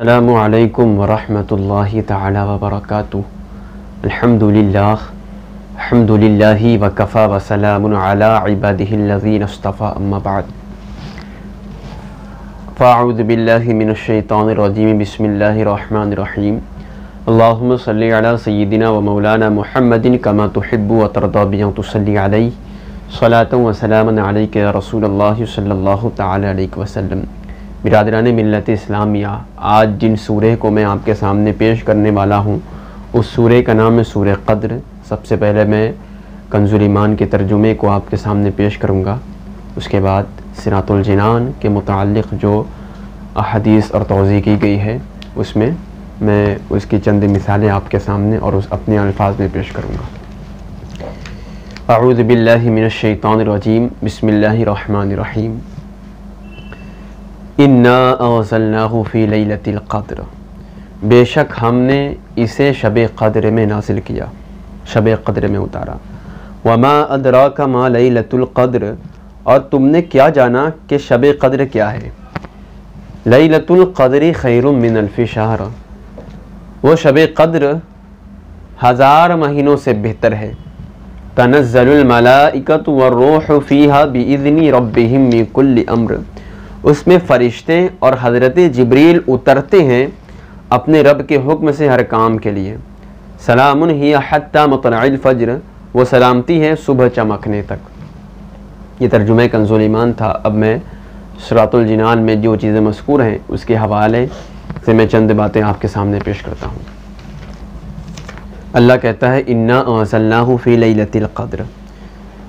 السلام عليكم ورحمة الله تعالى وبركاته الحمد لله الحمد لله وكفى وسلام على عباده الذين اصطفى أما بعد فأعوذ بالله من الشيطان الرجيم بسم الله الرحمن الرحيم اللهم صل على سيدنا ومولانا محمد كما تحب وترضى بأن تصلي عليه صلاة وسلام عليك يا رسول الله صلى الله تعالى عليك وسلم बिरदरान मिलत इस्लामिया आज जिन सूर्य को मैं आपके सामने पेश करने वाला हूँ उस सूर्य का नाम है सूर्य कद्र सबसे पहले मैं कंजुलमान के तर्जुमे को आपके सामने पेश करूँगा उसके बाद सिरातुलजनान के मुतल जो अदीस और तोज़ी की गई है उसमें मैं उसकी चंद मिसालें आपके सामने और उस अपने अल्फाज में पेश करूँगा अरुज़बिल्लिमिनशैतानरजीम बसमिल्लर रहीम इन्नाफ़ी लतर बेशक हमने इसे शब कदर में नासिल किया शब कदर में उतारा वमा अदरा का माँ लई लतुल्क़द्र और तुमने क्या जाना कि शब कदर क्या है लई लतुल्क़द्री खैर मिनल्फी शाहर वो शब कदर हज़ार महीनों से बेहतर है तनज़लमलाइकत व रोह फ़ीहा बिजनी रब कुल्ली अम्र उसमें फ़रिश्ते और हज़रत जबरील उतरते हैं अपने रब के हुक्म से हर काम के लिए सलाम ही हती मतलफ़्र वो सलामती है सुबह चमकने तक ये तर्जुम कंजोलीमान ईमान था अब मैं सरातुलजनान में जो चीज़ें मशकूर हैं उसके हवाले से मैं चंद बातें आपके सामने पेश करता हूँ अल्लाह कहता है इन्ना फ़ी लतिल क़द्र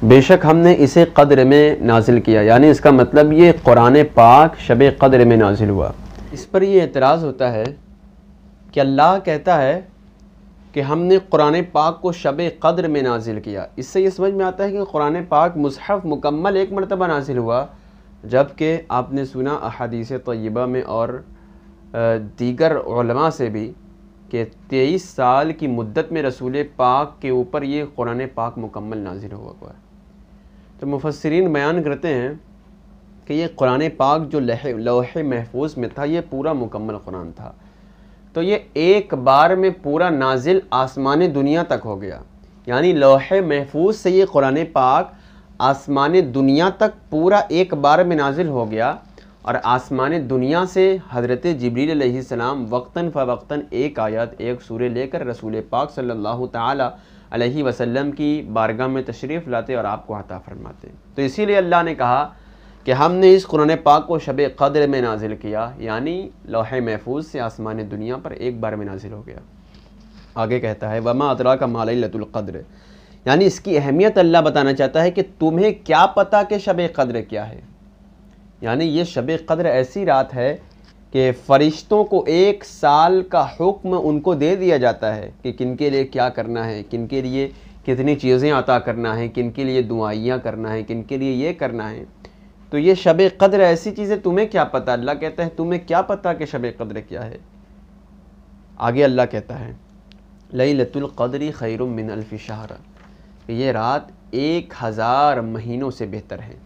बेशक हमने इसे कदर में नाजिल किया यानी इसका मतलब ये कुरान पाक शब कदर में नाजिल हुआ इस पर यह एतराज़ होता है कि अल्लाह कहता है कि हमने कुरान पाक को शब कदर में नाजिल किया इससे ये समझ में आता है कि कुरान पाक मुसहफ़ मुकम्मल एक मरतबा नाजिल हुआ जबकि आपने सुना अदीस तयबा में और दीगर से भी कि तेईस साल की मुद्दत में रसूल पाक के ऊपर ये कुरान पाक मुकम्मल नाजिल हुआ हुआ है तो मुफसरीन बयान करते हैं कि ये कुरान पाक जो लोहे महफूज में था ये पूरा मुकम्मल कुरान था तो ये एक बार में पूरा नाजिल आसमान दुनिया तक हो गया यानी लोहे महफूज से ये कुरान पाक आसमान दुनिया तक पूरा एक बार में नाजिल हो गया और आसमान दुनिया से हज़रत जबरील सलाम वक्ता फ़वक्ता एक आयत एक सूर्य लेकर रसूल पाक सल्ला ताला अलैहि वसल्लम की बारगाह में तशरीफ़ लाते और आपको अता फरमाते तो इसीलिए अल्लाह ने कहा कि हमने इस कुरान पाक को शब कदर में नाजिल किया यानी लोहे महफूज से आसमान दुनिया पर एक बार में नाजिल हो गया आगे कहता है वमा अतरा का लतुल्क़द्र यानी इसकी अहमियत अल्लाह बताना चाहता है कि तुम्हें क्या पता कि शब कद्र क्या है यानी ये शब कद्र ऐसी रात है कि फ़रिश्तों को एक साल का हुक्म उनको दे दिया जाता है कि किन के लिए क्या करना है किन के लिए कितनी चीज़ें अता करना है किन के लिए दुआइयाँ करना है किन के लिए ये करना है तो ये शब कद्र ऐसी चीज़ें तुम्हें क्या पता अल्लाह कहता है तुम्हें क्या पता कि शब कद्र क्या है आगे अल्लाह कहता है लई लतुल्क़दरी खैरमिन अल्फ़ी शाहरा ये रात एक हज़ार महीनों से बेहतर है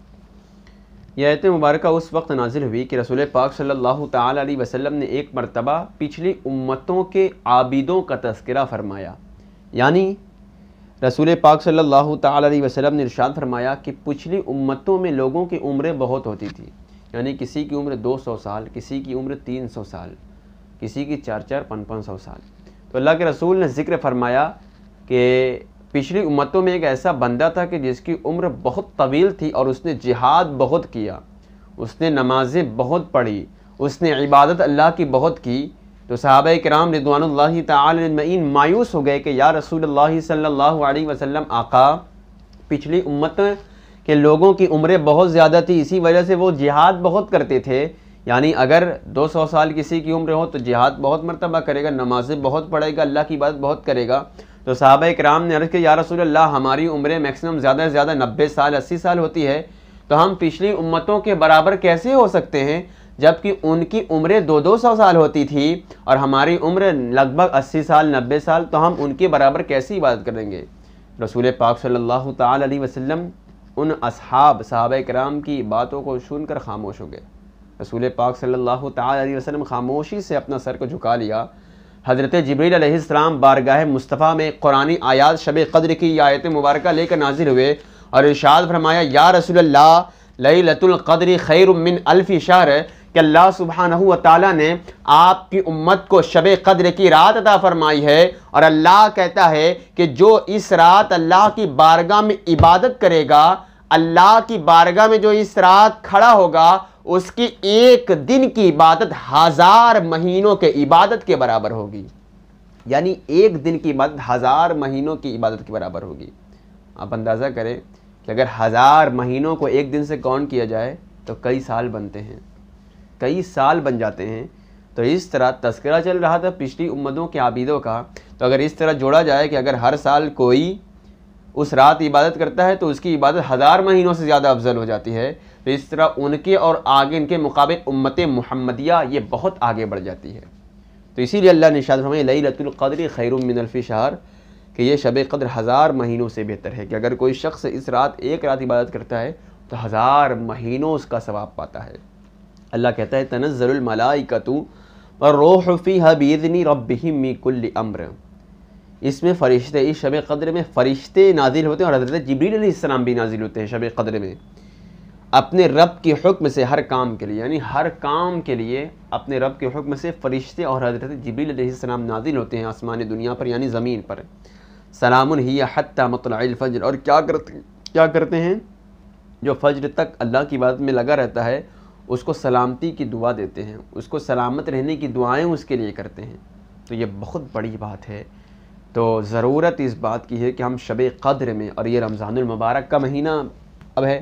यह आयत मुबारक उस वक्त नाजिल हुई कि रसूल पाक सल्लल्लाहु अलैहि वसल्लम ने एक मरतबा पिछली उम्मतों के आबिदों का तस्करा फरमाया यानी रसूल पाक सल्लल्लाहु अलैहि वसल्लम ने इरशाद फरमाया कि पिछली उम्मतों में लोगों की उम्रें बहुत होती थी यानी किसी की उम्र 200 साल किसी की उम्र 300 साल किसी की चार चार पाँच पाँच सौ साल तो अल्लाह के रसूल ने ज़िक्र फरमाया कि पिछली उम्मतों में एक ऐसा बंदा था कि जिसकी उम्र बहुत तवील थी और उसने जिहाद बहुत किया उसने नमाजें बहुत पढ़ी उसने इबादत अल्लाह की बहुत की तो साहब कराम रिदवान तमीन मायूस हो गए कि या रसूल सल्ला वसलम आका पिछली उम्मत के लोगों की उम्रें बहुत ज़्यादा थी इसी वजह से वो जिहाद बहुत करते थे यानी अगर 200 साल किसी की उम्र हो तो जिहाद बहुत मरतबा करेगा नमाजें बहुत पढ़ेगा अल्लाह की बात बहुत करेगा तो साहब कराम ने अर्ज़ के या रसूल अल्लाह हमारी उम्र मैक्सिमम ज़्यादा से ज़्यादा नब्बे साल अस्सी साल होती है तो हम पिछली उम्मतों के बराबर कैसे हो सकते हैं जबकि उनकी उम्र दो दो सौ साल होती थी और हमारी उम्र लगभग अस्सी साल नब्बे साल तो हम उनके बराबर कैसे इबादत करेंगे रसूल पाक सल्लल्लाहु अलैहि वसल्लम उन अब साहब कराम की बातों को सुनकर खामोश हो गए रसूल पाक सल्लल्लाहु अलैहि वसल्लम खामोशी से अपना सर को झुका लिया हज़रत जबरीसम बारगाह मुस्तफ़ा में कुरानी आयात शब कदर की आयत मुबारक लेकर नाजिल हुए और इर्शाद फरमाया या रसोल्ला लई लतुल्क़दर खैर मिन अल्फ़ी शहर कि अल्लाह सुबहानहु ताली ने आपकी उम्मत को शब क़द्र की रात अदा फरमाई है और अल्लाह कहता है कि जो इस रात अल्लाह की बारगाह में इबादत करेगा अल्लाह की बारगाह में जो इस रात खड़ा होगा उसकी एक दिन की इबादत हजार महीनों के इबादत के बराबर होगी यानी एक दिन की इबादत हजार महीनों की इबादत के बराबर होगी आप अंदाज़ा करें कि अगर हजार महीनों को एक दिन से कौन किया जाए तो कई साल बनते हैं कई साल बन जाते हैं तो इस तरह तस्करा चल रहा था पिछली उम्मतों के आबिदों का तो अगर इस तरह जोड़ा जाए कि अगर हर साल कोई उस रात इबादत करता है तो उसकी इबादत हज़ार महीनों से ज़्यादा अफजल हो जाती है तो इस तरह उनके और आगे इनके मुकाबले उम्मत महमदिया ये बहुत आगे बढ़ जाती है तो इसीलिए अल्लाह ने शाद हमें लई रतुल्क़द्र खैरमिनफ़ी शहर कि ये शब कद्र हज़ार महीनों से बेहतर है कि अगर कोई शख्स इस रात एक रात इबादत करता है तो हज़ार महीनों उसका सवाब पाता है अल्लाह कहता है तनज़रमलाई तू और रोहफ़ी हबीज़नी रब कुल्ली अम्र इसमें फ़रिश्ते इस शब कदर में फ़रिश्ते नाजिल होते हैं और हज़रत जबरील भी नाजिल होते हैं शब कदर में अपने रब के हुक्म से हर काम के लिए यानी हर काम के लिए अपने रब के हुक्म से फ़रिश्ते और हज़रत जबरील नाजिल होते हैं आसमान दुनिया पर यानी ज़मीन पर सलाम ही और क्या करते क्या करते हैं जो फजर तक अल्लाह की बात में लगा रहता है उसको सलामती की दुआ देते हैं उसको सलामत रहने की दुआएँ उसके लिए करते हैं तो ये बहुत बड़ी बात है तो ज़रूरत इस बात की है कि हम शब कद्र में और ये रमज़ानमबारक का महीना अब है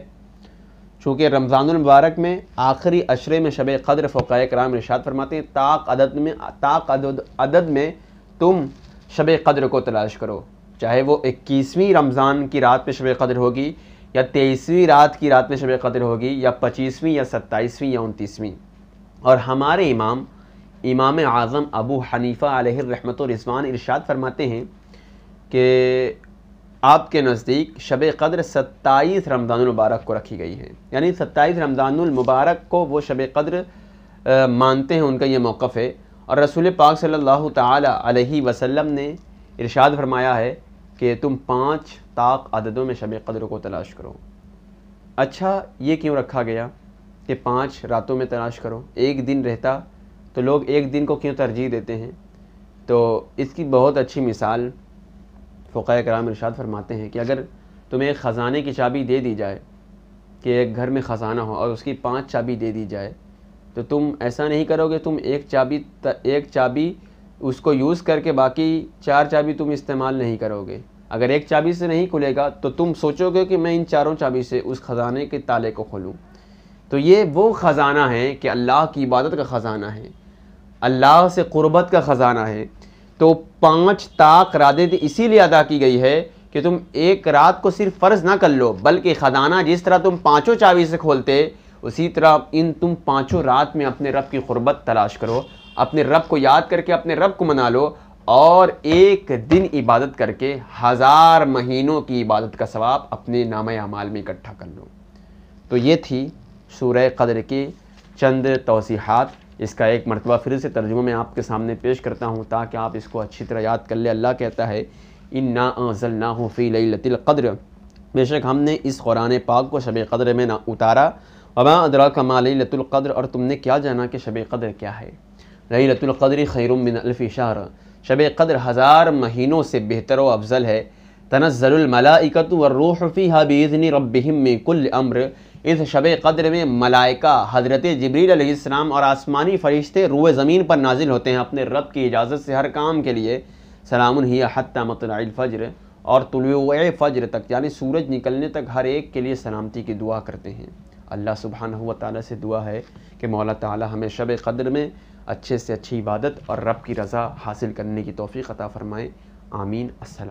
चूँकि रमज़ानमबारक में आखिरी अशरे में शब कद्र फ़ोक़ कराम रिशात फरमाते हैं ताक अदद में ताक अदद, अदद में तुम शब कद्र को तलाश करो चाहे वो इक्कीसवीं रमज़ान की रात में शब कद्र होगी या तेईसवीं रात की रात में शब कद्र होगी या पच्चीसवीं या सत्ताईसवीं या उनतीसवीं और हमारे इमाम इमाम आज़म अबू हनीफ़ा रहमत रिजवान इरशाद फरमाते हैं कि आपके नज़दीक शब कदर सत्ताईस रमज़ानमबारक को रखी गई है यानी सत्ताईस रमज़ानमबारक को वो शब कदर मानते हैं उनका ये मौक़ है और रसूल पाक सल्लल्लाहु अलैहि वसल्लम ने इरशाद फरमाया है कि तुम पाँच ताक अददों में शब कदर को तलाश करो अच्छा ये क्यों रखा गया कि पाँच रातों में तलाश करो एक दिन रहता तो लोग एक दिन को क्यों तरजीह देते हैं तो इसकी बहुत अच्छी मिसाल फ़ुक़ा कराम इरशाद फरमाते हैं कि अगर तुम्हें एक ख़ज़ाने की चाबी दे दी जाए कि एक घर में ख़ज़ाना हो और उसकी पांच चाबी दे दी जाए तो तुम ऐसा नहीं करोगे तुम एक चाबी एक चाबी उसको यूज़ करके बाकी चार चाबी तुम इस्तेमाल नहीं करोगे अगर एक चाबी से नहीं खुलेगा तो तुम सोचोगे कि मैं इन चारों चाबी से उस ख़ज़ाने के ताले को खोलूँ तो ये वो ख़ज़ाना है कि अल्लाह की इबादत का ख़ज़ाना है अल्लाह से क़ुरबत का ख़जाना है तो पाँच ताक रातें तो इसीलिए अदा की गई है कि तुम एक रात को सिर्फ फ़र्ज़ ना कर लो बल्कि ख़जाना जिस तरह तुम पाँचों चाबी से खोलते उसी तरह इन तुम पाँचों रात में अपने रब की क़ुरबत तलाश करो अपने रब को याद करके अपने रब को मना लो और एक दिन इबादत करके हज़ार महीनों की इबादत का सवाब अपने नाम अमाल में इकट्ठा कर लो तो ये थी सूर्य कदर के चंद तोसीहात इसका एक मरतबा फिर से तर्जुमा मैं आपके सामने पेश करता हूँ ताकि आप इसको अच्छी तरह याद कर ले अल्लाह कहता है इन ना अजल ना हो फ़ी लतिलक़द्र बेशक हमने इस कुरान पाक को शब कदर में ना उतारा वबा अदरा कमा लतुल्क़द्र और तुमने क्या जाना कि शब कदर क्या है लई लतुल्क़द्र खैरमिन अलफ़ार शब क़द्र हज़ार महीनों से बेहतर व अफजल है तनज़लमलाकत व रूफ़ी हबीज़नी रबिम में कुल अम्र इस शब कदर में मलाइका हज़रत जबरीसम और आसमानी फरिश्ते रुए ज़मीन पर नाजिल होते हैं अपने रब की इजाज़त से हर काम के लिए सलाम ही और तुलवे फ़ज्र तक यानी सूरज निकलने तक हर एक के लिए सलामती की दुआ करते हैं अल्लाह सुबहान ताली से दुआ है कि मौला ताली हमें शब कद्र में अच्छे से अच्छी इबादत और रब की रज़ा हासिल करने की तोफ़ी अता फ़रमाएँ आमीन असल